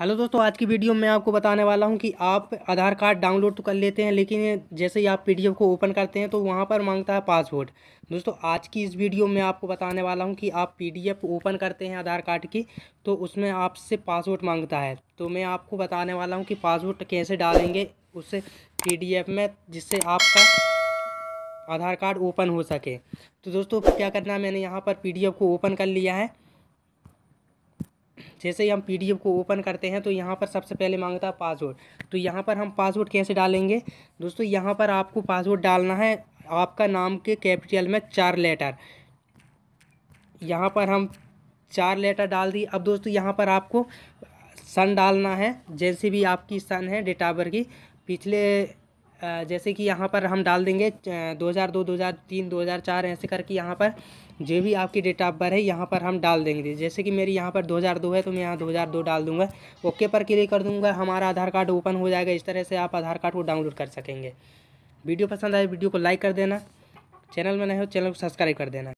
hello दोस्तों आज की वीडियो में आपको बताने वाला हूं कि आप आधार कार्ड डाउनलोड तो कर लेते हैं लेकिन जैसे ही आप पीडीएफ को ओपन करते हैं तो वहां पर मांगता है पासवर्ड दोस्तों आज की इस वीडियो में आपको बताने वाला हूं कि आप पीडीएफ ओपन करते हैं आधार कार्ड की तो उसमें आपसे पासवर्ड मांगता है तो मैं आपको बताने वाला हूँ कि पासवर्ड कैसे डालेंगे उस पी में जिससे आपका आधार कार्ड ओपन हो सके तो दोस्तों क्या करना है मैंने यहाँ पर पी को ओपन कर लिया है जैसे ही हम पी को ओपन करते हैं तो यहाँ पर सबसे पहले मांगता है पासवर्ड तो यहाँ पर हम पासवर्ड कैसे डालेंगे दोस्तों यहाँ पर आपको पासवर्ड डालना है आपका नाम के कैपिटल में चार लेटर यहाँ पर हम चार लेटर डाल दी अब दोस्तों यहाँ पर आपको सन डालना है जैसे भी आपकी सन है डेटाबर की पिछले जैसे कि यहाँ पर हम डाल देंगे 2002 2003 2004 ऐसे करके यहाँ पर जो भी आपकी डेट ऑफ बर्थ है यहाँ पर हम डाल देंगे जैसे कि मेरी यहाँ पर 2002 है तो मैं यहाँ 2002 डाल दूंगा ओके पर क्लिक कर दूंगा हमारा आधार कार्ड ओपन हो जाएगा इस तरह से आप आधार कार्ड को डाउनलोड कर सकेंगे वीडियो पसंद आए वीडियो को लाइक कर देना चैनल में नहीं हो चैनल को सब्सक्राइब कर देना